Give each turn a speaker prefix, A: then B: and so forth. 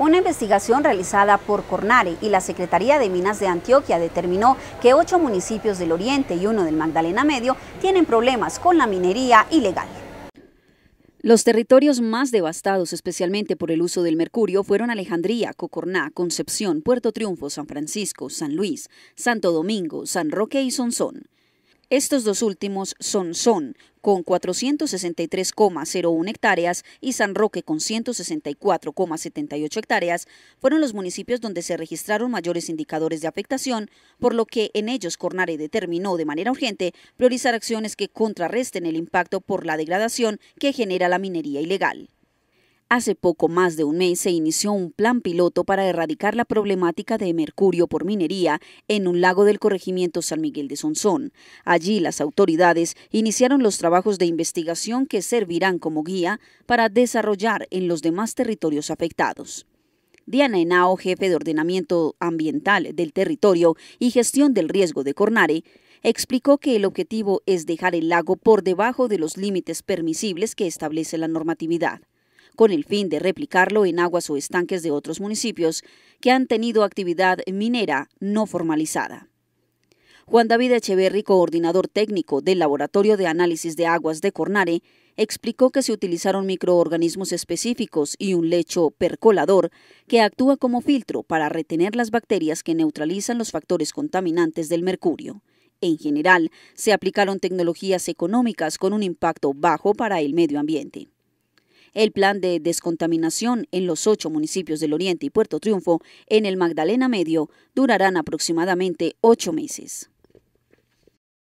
A: Una investigación realizada por Cornare y la Secretaría de Minas de Antioquia determinó que ocho municipios del Oriente y uno del Magdalena Medio tienen problemas con la minería ilegal. Los territorios más devastados, especialmente por el uso del mercurio, fueron Alejandría, Cocorná, Concepción, Puerto Triunfo, San Francisco, San Luis, Santo Domingo, San Roque y Sonsón. Estos dos últimos son Son, con 463,01 hectáreas y San Roque con 164,78 hectáreas, fueron los municipios donde se registraron mayores indicadores de afectación, por lo que en ellos Cornare determinó de manera urgente priorizar acciones que contrarresten el impacto por la degradación que genera la minería ilegal. Hace poco más de un mes se inició un plan piloto para erradicar la problemática de mercurio por minería en un lago del corregimiento San Miguel de Sonsón. Allí las autoridades iniciaron los trabajos de investigación que servirán como guía para desarrollar en los demás territorios afectados. Diana Henao, jefe de ordenamiento ambiental del territorio y gestión del riesgo de Cornare, explicó que el objetivo es dejar el lago por debajo de los límites permisibles que establece la normatividad con el fin de replicarlo en aguas o estanques de otros municipios que han tenido actividad minera no formalizada. Juan David Echeverri, coordinador técnico del Laboratorio de Análisis de Aguas de Cornare, explicó que se utilizaron microorganismos específicos y un lecho percolador que actúa como filtro para retener las bacterias que neutralizan los factores contaminantes del mercurio. En general, se aplicaron tecnologías económicas con un impacto bajo para el medio ambiente. El plan de descontaminación en los ocho municipios del Oriente y Puerto Triunfo en el Magdalena Medio durarán aproximadamente ocho meses.